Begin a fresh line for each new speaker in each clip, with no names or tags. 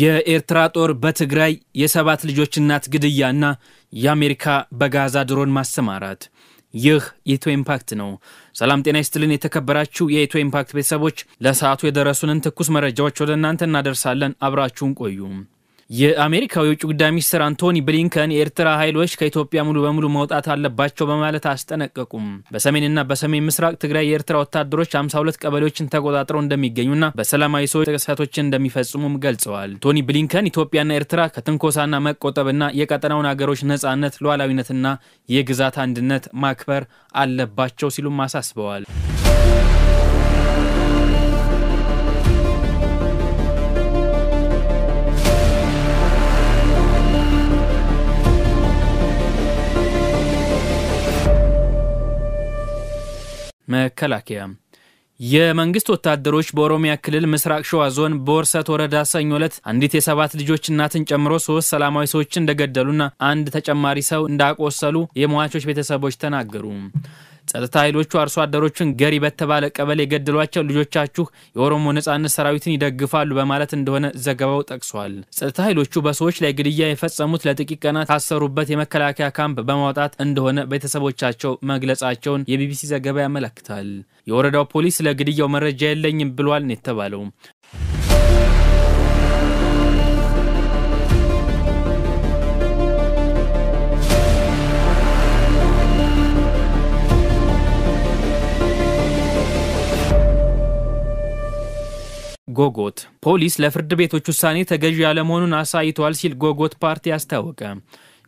የኤርትራ ጦር በትግራይ የሰባት ልጆች እናት ግድያና የአሜሪካ በጋዛ ድሮን ማሰማራት። ይህ ኢትዮ ኢምፓክት ነው። ሰላም ጤና ይስጥልን የተከበራችሁ የኢትዮ ኢምፓክት ቤተሰቦች፣ ለሰዓቱ የደረሱንን ትኩስ መረጃዎች ወደ እናንተ እናደርሳለን። አብራችሁን ቆዩ። የአሜሪካው የውጭ ጉዳይ ሚኒስትር አንቶኒ ብሊንከን የኤርትራ ኃይሎች ከኢትዮጵያ ሙሉ በሙሉ መውጣት አለባቸው በማለት አስጠነቀቁም። በሰሜንና በሰሜን ምስራቅ ትግራይ የኤርትራ ወታደሮች 52 ቀበሌዎችን ተቆጣጥረው እንደሚገኙና በሰላማዊ ሰዎች ጥቃቶችን እንደሚፈጽሙም ገልጸዋል። ቶኒ ብሊንከን ኢትዮጵያና ኤርትራ ከትንኮሳና መቆጠብና የቀጠናውን አገሮች ነጻነት፣ ሉዓላዊነትና የግዛት አንድነት ማክበር አለባቸው ሲሉም አሳስበዋል። መከላከያ የመንግስት ወታደሮች በኦሮሚያ ክልል ምስራቅ ሸዋ ዞን ቦርሰት ወረዳ ሰኞ ዕለት አንዲት የሰባት ልጆች እናትን ጨምሮ ሶስት ሰላማዊ ሰዎች እንደገደሉና አንድ ተጨማሪ ሰው እንዳቆሰሉ የሟቾች ቤተሰቦች ተናገሩ። ጸጥታ ኃይሎቹ አርሶ አደሮቹን ገሪ በተባለ ቀበሌ የገደሏቸው ልጆቻችሁ የኦሮሞ ነጻነት ሰራዊትን ይደግፋሉ በማለት እንደሆነ ዘገባው ጠቅሷል። ጸጥታ ኃይሎቹ በሰዎች ላይ ግድያ የፈጸሙት ለጥቂት ቀናት ታሰሩበት የመከላከያ ካምፕ በማውጣት እንደሆነ ቤተሰቦቻቸው መግለጻቸውን የቢቢሲ ዘገባ ያመለክታል። የወረዳው ፖሊስ ለግድያው መረጃ የለኝም ብሏል ነው የተባለው። ጎጎት ፖሊስ ለፍርድ ቤቶች ውሳኔ ተገዢ ያለመሆኑን አሳይቷል ሲል ጎጎት ፓርቲ አስታወቀ።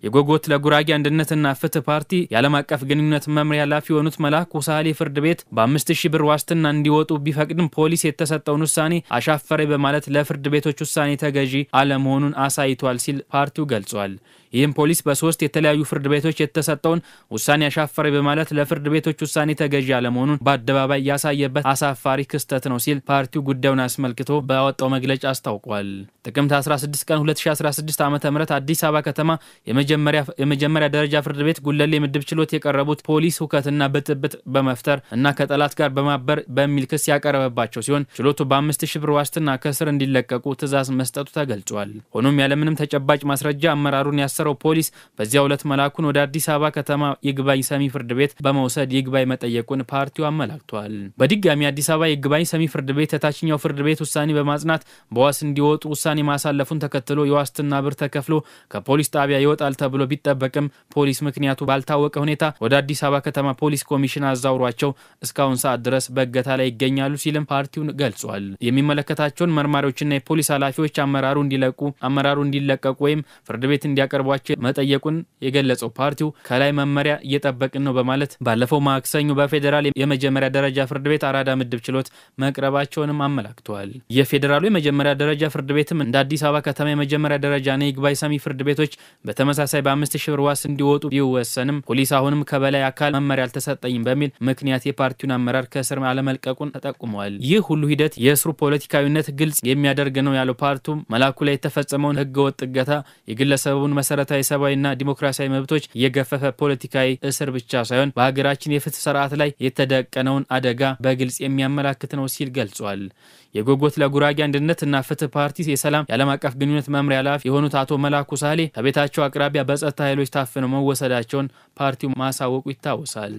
የጎጎት ለጉራጌ አንድነትና ፍትህ ፓርቲ የዓለም አቀፍ ግንኙነት መምሪያ ኃላፊ የሆኑት መላኩ ሳህሌ ፍርድ ቤት በአምስት ሺህ ብር ዋስትና እንዲወጡ ቢፈቅድም ፖሊስ የተሰጠውን ውሳኔ አሻፈረ በማለት ለፍርድ ቤቶች ውሳኔ ተገዢ አለመሆኑን አሳይቷል ሲል ፓርቲው ገልጿል። ይህም ፖሊስ በሶስት የተለያዩ ፍርድ ቤቶች የተሰጠውን ውሳኔ ያሻፈረ በማለት ለፍርድ ቤቶች ውሳኔ ተገዥ አለመሆኑን በአደባባይ ያሳየበት አሳፋሪ ክስተት ነው ሲል ፓርቲው ጉዳዩን አስመልክቶ ባወጣው መግለጫ አስታውቋል። ጥቅምት 16 ቀን 2016 ዓ ም አዲስ አበባ ከተማ የመጀመሪያ ደረጃ ፍርድ ቤት ጉለሌ ምድብ ችሎት የቀረቡት ፖሊስ ሁከትና ብጥብጥ በመፍጠር እና ከጠላት ጋር በማበር በሚል ክስ ያቀረበባቸው ሲሆን ችሎቱ በአምስት ሺህ ብር ዋስትና ከእስር እንዲለቀቁ ትዕዛዝ መስጠቱ ተገልጿል። ሆኖም ያለምንም ተጨባጭ ማስረጃ አመራሩን ያሳ የታሰረው ፖሊስ በዚያው ዕለት መላኩን ወደ አዲስ አበባ ከተማ ይግባኝ ሰሚ ፍርድ ቤት በመውሰድ ይግባኝ መጠየቁን ፓርቲው አመላክቷል። በድጋሚ አዲስ አበባ ይግባኝ ሰሚ ፍርድ ቤት የታችኛው ፍርድ ቤት ውሳኔ በማጽናት በዋስ እንዲወጡ ውሳኔ ማሳለፉን ተከትሎ የዋስትና ብር ተከፍሎ ከፖሊስ ጣቢያ ይወጣል ተብሎ ቢጠበቅም ፖሊስ ምክንያቱ ባልታወቀ ሁኔታ ወደ አዲስ አበባ ከተማ ፖሊስ ኮሚሽን አዛውሯቸው እስካሁን ሰዓት ድረስ በእገታ ላይ ይገኛሉ ሲልም ፓርቲውን ገልጿል። የሚመለከታቸውን መርማሪዎችና የፖሊስ ኃላፊዎች አመራሩ እንዲለቁ አመራሩ እንዲለቀቁ ወይም ፍርድ ቤት እንዲያቀርቡ እንዲያቀርቧቸው መጠየቁን የገለጸው ፓርቲው ከላይ መመሪያ እየጠበቅን ነው በማለት ባለፈው ማክሰኞ በፌዴራል የመጀመሪያ ደረጃ ፍርድ ቤት አራዳ ምድብ ችሎት መቅረባቸውንም አመላክተዋል። የፌዴራሉ የመጀመሪያ ደረጃ ፍርድ ቤትም እንደ አዲስ አበባ ከተማ የመጀመሪያ ደረጃና ይግባኝ ሰሚ ፍርድ ቤቶች በተመሳሳይ በአምስት ሺህ ብር ዋስ እንዲወጡ ቢወሰንም ፖሊስ አሁንም ከበላይ አካል መመሪያ አልተሰጠኝም በሚል ምክንያት የፓርቲውን አመራር ከእስር አለመልቀቁን ተጠቁመዋል። ይህ ሁሉ ሂደት የእስሩ ፖለቲካዊነት ግልጽ የሚያደርግ ነው ያለው ፓርቲው መላኩ ላይ የተፈጸመውን ህገወጥ እገታ የግለሰቡን መሰረ መሰረታዊ ሰብአዊና ዲሞክራሲያዊ መብቶች የገፈፈ ፖለቲካዊ እስር ብቻ ሳይሆን በሀገራችን የፍትህ ስርዓት ላይ የተደቀነውን አደጋ በግልጽ የሚያመላክት ነው ሲል ገልጿል። የጎጎት ለጉራጌ አንድነት እና ፍትህ ፓርቲ የሰላም የዓለም አቀፍ ግንኙነት መምሪያ ኃላፊ የሆኑት አቶ መላኩ ሳሌ ከቤታቸው አቅራቢያ በጸጥታ ኃይሎች ታፍነው መወሰዳቸውን ፓርቲው ማሳወቁ ይታወሳል።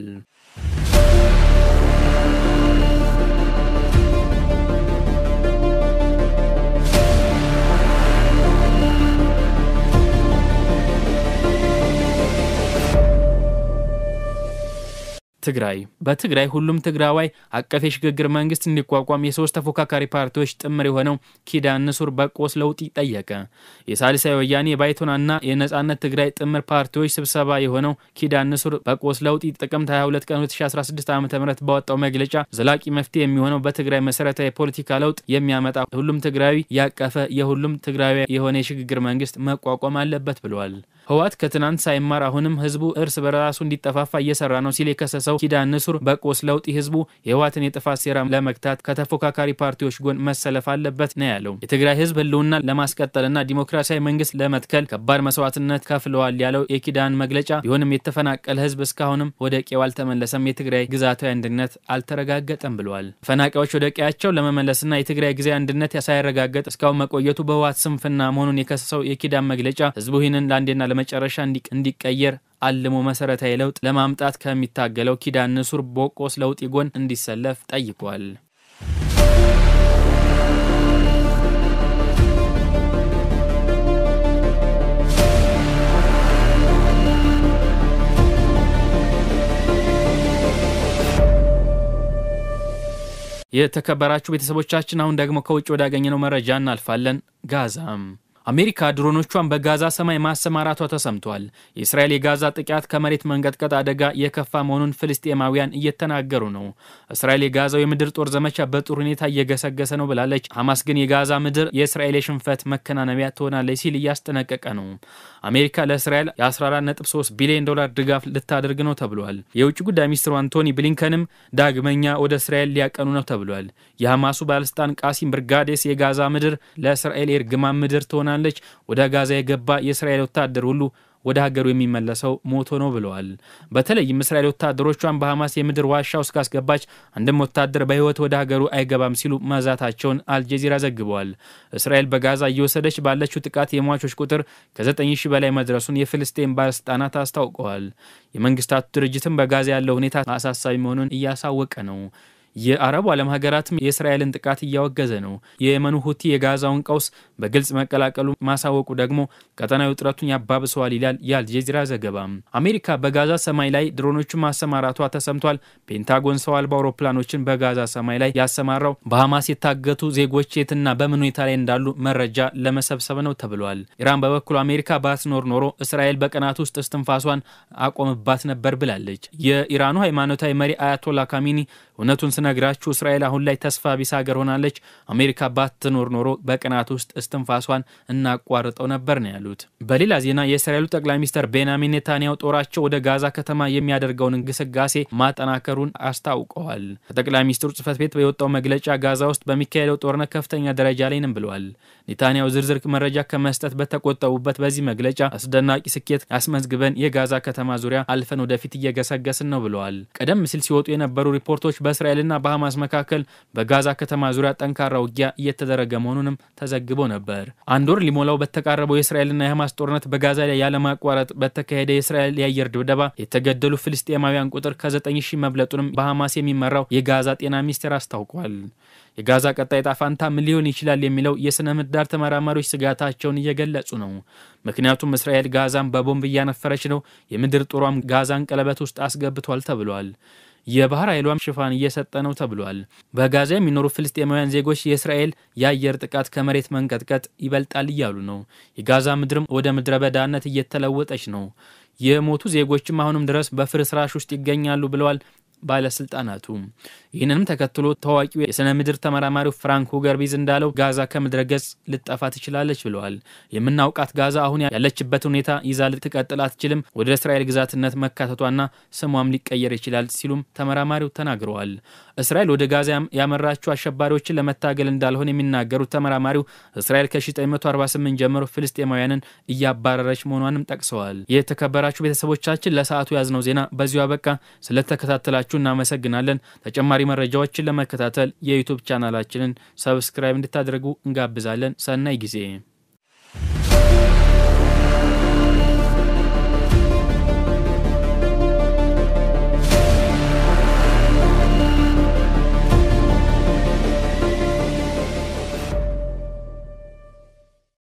ትግራይ በትግራይ ሁሉም ትግራዋይ አቀፍ የሽግግር መንግስት እንዲቋቋም የሶስት ተፎካካሪ ፓርቲዎች ጥምር የሆነው ኪዳን ንሱር በቆስ ለውጥ ጠየቀ። የሳልሳይ ወያኔ የባይቶናና የነጻነት ትግራይ ጥምር ፓርቲዎች ስብሰባ የሆነው ኪዳን ንሱር በቆስ ለውጥ ጥቅምት 22 ቀን 2016 ዓ ም ባወጣው መግለጫ ዘላቂ መፍትሄ የሚሆነው በትግራይ መሰረታዊ የፖለቲካ ለውጥ የሚያመጣ ሁሉም ትግራዊ ያቀፈ የሁሉም ትግራዊ የሆነ የሽግግር መንግስት መቋቋም አለበት ብለዋል። ህወሓት ከትናንት ሳይማር አሁንም ህዝቡ እርስ በራሱ እንዲጠፋፋ እየሰራ ነው ሲል የከሰሰው የጠቀሰው ኪዳን ንሱር በቆስ ለውጥ ህዝቡ የህወሓትን የጥፋት ሴራ ለመግታት ከተፎካካሪ ፓርቲዎች ጎን መሰለፍ አለበት ነው ያለው። የትግራይ ህዝብ ህልውና ለማስቀጠልና ዲሞክራሲያዊ መንግስት ለመትከል ከባድ መስዋዕትነት ከፍለዋል ያለው የኪዳን መግለጫ ቢሆንም የተፈናቀለ ህዝብ እስካሁንም ወደ ቄው አልተመለሰም፣ የትግራይ ግዛታዊ አንድነት አልተረጋገጠም ብለዋል። ተፈናቃዮች ወደ ቀያቸው ለመመለስና የትግራይ ጊዜ አንድነት ሳይረጋገጥ እስካሁን መቆየቱ በህወሓት ስንፍና መሆኑን የከሰሰው የኪዳን መግለጫ ህዝቡ ይህንን ለአንዴና ለመጨረሻ እንዲቀየር አልሞ መሰረታዊ ለውጥ ለማምጣት ከሚታገለው ኪዳን ንሱር ቦቆስ ለውጥ ጎን እንዲሰለፍ ጠይቋል። የተከበራችሁ ቤተሰቦቻችን አሁን ደግሞ ከውጭ ወዳገኘነው መረጃ እናልፋለን። ጋዛም አሜሪካ ድሮኖቿን በጋዛ ሰማይ ማሰማራቷ ተሰምቷል። የእስራኤል የጋዛ ጥቃት ከመሬት መንቀጥቀጥ አደጋ የከፋ መሆኑን ፍልስጤማውያን እየተናገሩ ነው። እስራኤል የጋዛው የምድር ጦር ዘመቻ በጥሩ ሁኔታ እየገሰገሰ ነው ብላለች። ሐማስ ግን የጋዛ ምድር የእስራኤል የሽንፈት መከናነቢያ ትሆናለች ሲል እያስጠነቀቀ ነው። አሜሪካ ለእስራኤል የ14.3 ቢሊዮን ዶላር ድጋፍ ልታደርግ ነው ተብሏል። የውጭ ጉዳይ ሚኒስትሩ አንቶኒ ብሊንከንም ዳግመኛ ወደ እስራኤል ሊያቀኑ ነው ተብሏል። የሐማሱ ባለስልጣን ቃሲም ብርጋዴስ የጋዛ ምድር ለእስራኤል የእርግማን ምድር ትሆናል አምናለች። ወደ ጋዛ የገባ የእስራኤል ወታደር ሁሉ ወደ ሀገሩ የሚመለሰው ሞቶ ነው ብለዋል። በተለይም እስራኤል ወታደሮቿን በሐማስ የምድር ዋሻ ውስጥ ካስገባች አንድም ወታደር በሕይወት ወደ ሀገሩ አይገባም ሲሉ መዛታቸውን አልጀዚራ ዘግበዋል። እስራኤል በጋዛ እየወሰደች ባለችው ጥቃት የሟቾች ቁጥር ከ9 ሺ በላይ መድረሱን የፍልስጤን ባለስልጣናት አስታውቀዋል። የመንግስታቱ ድርጅትም በጋዛ ያለው ሁኔታ አሳሳቢ መሆኑን እያሳወቀ ነው። የአረቡ ዓለም ሀገራትም የእስራኤልን ጥቃት እያወገዘ ነው። የየመኑ ሁቲ የጋዛውን ቀውስ በግልጽ መቀላቀሉ ማሳወቁ ደግሞ ቀጠናዊ ውጥረቱን ያባብሰዋል ይላል የአልጀዚራ ዘገባ። አሜሪካ በጋዛ ሰማይ ላይ ድሮኖቹን ማሰማራቷ ተሰምቷል። ፔንታጎን ሰው አልባ አውሮፕላኖችን በጋዛ ሰማይ ላይ ያሰማራው በሐማስ የታገቱ ዜጎች የትና በምን ሁኔታ ላይ እንዳሉ መረጃ ለመሰብሰብ ነው ተብሏል። ኢራን በበኩሉ አሜሪካ ባትኖር ኖሮ እስራኤል በቀናት ውስጥ እስትንፋሷን አቆምባት ነበር ብላለች። የኢራኑ ሃይማኖታዊ መሪ አያቶላ ካሚኒ እውነቱን ስነግራችሁ እስራኤል አሁን ላይ ተስፋ ቢስ ሀገር ሆናለች። አሜሪካ ባትኖር ኖሮ በቅናት ውስጥ እስትንፋሷን እናቋርጠው ነበር ነው ያሉት። በሌላ ዜና የእስራኤሉ ጠቅላይ ሚኒስትር ቤንያሚን ኔታንያሁ ጦራቸው ወደ ጋዛ ከተማ የሚያደርገውን እንግስጋሴ ማጠናከሩን አስታውቀዋል። ከጠቅላይ ሚኒስትሩ ጽህፈት ቤት የወጣው መግለጫ ጋዛ ውስጥ በሚካሄደው ጦርነት ከፍተኛ ደረጃ ላይ ነን ብለዋል። ኔታንያው ዝርዝር መረጃ ከመስጠት በተቆጠቡበት በዚህ መግለጫ አስደናቂ ስኬት አስመዝግበን የጋዛ ከተማ ዙሪያ አልፈን ወደፊት እየገሰገስን ነው ብለዋል። ቀደም ሲል ሲወጡ የነበሩ ሪፖርቶች በ በእስራኤልና በሐማስ መካከል በጋዛ ከተማ ዙሪያ ጠንካራ ውጊያ እየተደረገ መሆኑንም ተዘግቦ ነበር። አንድ ወር ሊሞላው በተቃረበው የእስራኤልና የሐማስ ጦርነት በጋዛ ላይ ያለማቋረጥ በተካሄደ የእስራኤል የአየር ድብደባ የተገደሉ ፍልስጤማውያን ቁጥር ከ9 መብለጡንም በሐማስ የሚመራው የጋዛ ጤና ሚኒስቴር አስታውቋል። የጋዛ ቀጣይ ጣፋንታ ምን ሊሆን ይችላል የሚለው የሥነ ምህዳር ተመራማሪዎች ስጋታቸውን እየገለጹ ነው። ምክንያቱም እስራኤል ጋዛን በቦምብ እያነፈረች ነው፣ የምድር ጦሯም ጋዛን ቀለበት ውስጥ አስገብቷል ተብሏል። የባህር ኃይሏም ሽፋን እየሰጠ ነው ተብሏል። በጋዛ የሚኖሩ ፍልስጤማውያን ዜጎች የእስራኤል የአየር ጥቃት ከመሬት መንቀጥቀጥ ይበልጣል እያሉ ነው። የጋዛ ምድርም ወደ ምድረ በዳነት እየተለወጠች ነው። የሞቱ ዜጎችም አሁንም ድረስ በፍርስራሽ ውስጥ ይገኛሉ ብለዋል ባለስልጣናቱ። ይህንንም ተከትሎ ታዋቂው የሥነ ምድር ተመራማሪው ፍራንክ ሁገርቢዝ እንዳለው ጋዛ ከምድረ ገጽ ልጠፋ ትችላለች ብለዋል። የምናውቃት ጋዛ አሁን ያለችበት ሁኔታ ይዛ ልትቀጥል አትችልም፣ ወደ እስራኤል ግዛትነት መካተቷና ስሟም ሊቀየር ይችላል ሲሉም ተመራማሪው ተናግረዋል። እስራኤል ወደ ጋዛ ያመራችው አሸባሪዎችን ለመታገል እንዳልሆነ የሚናገሩት ተመራማሪው እስራኤል ከ1948 ጀምሮ ፍልስጤማውያንን እያባረረች መሆኗንም ጠቅሰዋል። የተከበራችሁ ቤተሰቦቻችን ለሰዓቱ ያዝነው ዜና በዚሁ አበቃ። ስለተከታተላችሁ ስለሆናችሁ እናመሰግናለን። ተጨማሪ መረጃዎችን ለመከታተል የዩቱብ ቻናላችንን ሰብስክራይብ እንድታደርጉ እንጋብዛለን። ሰናይ ጊዜ